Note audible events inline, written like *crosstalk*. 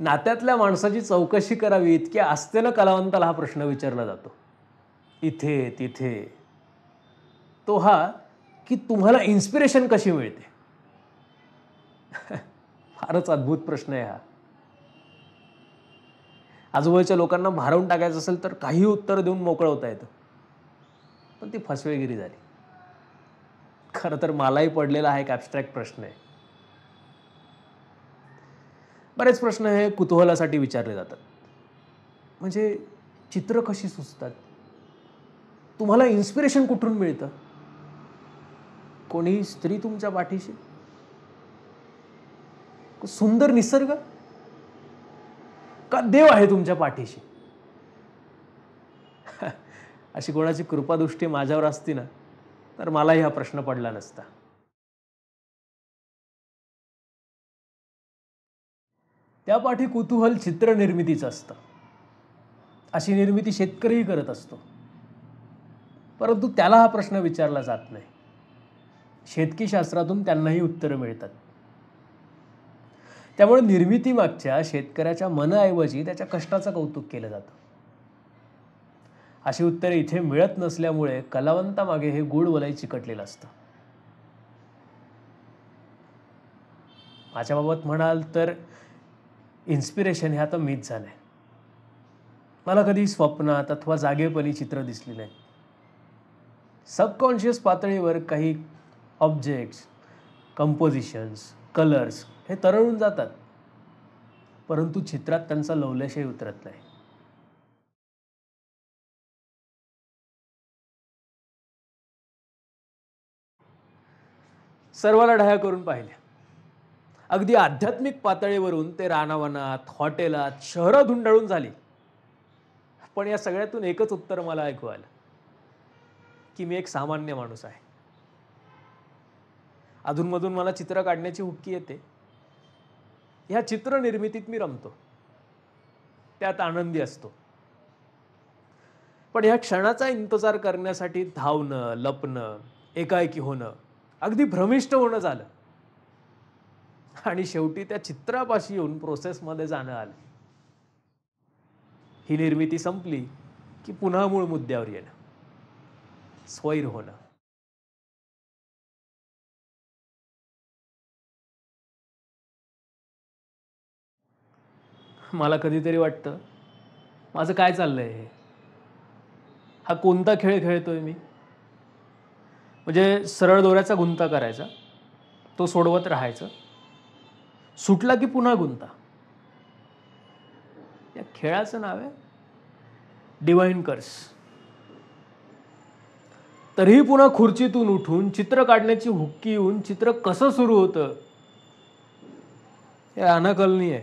नात्यातल्या माणसाची चौकशी करावी इतकी आस्थेनं कलावंताला हा प्रश्न विचारला जातो इथे तिथे तो हा की तुम्हाला इन्स्पिरेशन कशी मिळते *laughs* फारच अद्भुत प्रश्न आहे हा आजूबाजूच्या लोकांना भारवून टाकायचं असेल तर काही उत्तर देऊन मोकळवता येतं पण ती फसवेगिरी झाली खरं तर मलाही पडलेला हा एक ॲबस्ट्रॅक्ट प्रश्न आहे बरेच प्रश्न हे कुतूहलासाठी विचारले जातात म्हणजे चित्र कशी सुचतात तुम्हाला इन्स्पिरेशन कुठून मिळतं कोणी स्त्री तुमच्या पाठीशी सुंदर निसर्ग का देव आहे तुमच्या पाठीशी *laughs* अशी कोणाची कृपादृष्टी माझ्यावर असती ना तर मला हा प्रश्न पडला नसता त्यापाठी कुतूहल चित्रनिर्मितीचं असतं अशी निर्मिती शेतकरीही करत असतो परंतु त्याला हा प्रश्न विचारला जात नाही शेतकी शास्त्रातून त्यांनाही उत्तरं मिळतात त्यामुळे निर्मितीमागच्या शेतकऱ्याच्या मनाऐवजी त्याच्या कष्टाचं कौतुक केलं जातं अशी उत्तरे इथे मिळत नसल्यामुळे कलावंतामागे हे गूढ वलय चिकटलेलं असतं माझ्याबाबत म्हणाल तर इन्स्पिरेशन हे आता मीच झालं आहे मला कधी स्वप्नात अथवा जागेपणी चित्र दिसली नाही सबकॉन्शियस पातळीवर काही ऑब्जेक्ट्स कंपोजिशन्स कलर्स हे तरळून जातात परंतु चित्रात त्यांचा लवलेशही उतरत नाही सर्वाला ढाया करून पाहिल्या अगदी आध्यात्मिक पातळीवरून ते रानावनात हॉटेलात शहरं धुंडाळून झाली पण या सगळ्यातून एकच उत्तर मला ऐकू आलं की मी एक सामान्य माणूस आहे अधूनमधून मला चित्र काढण्याची हुक्की येते ह्या चित्रनिर्मितीत मी रमतो त्यात आनंदी असतो पण ह्या क्षणाचा इंतजार करण्यासाठी धावणं लपणं एकाएकी होणं अगदी भ्रमिष्ट होणं झालं आणि शेवटी त्या चित्रापाशी येऊन प्रोसेसमध्ये जाणं आलं ही निर्मिती संपली की पुन्हा मूळ मुद्द्यावर येणं स्वैर होणं मला कधीतरी वाटतं माझं काय चाललंय हे हा कोणता खेळ खेळतोय मी म्हणजे सरळ दोऱ्याचा गुंता करायचा तो सोडवत राहायचं सुटला की पुन्हा गुंता या खेळाचं नाव आहे डिवाईन कर्स तरीही पुन्हा खुर्चीतून उठून चित्र काढण्याची हुक्की येऊन चित्र कसं सुरू होतं हे अनकलनी आहे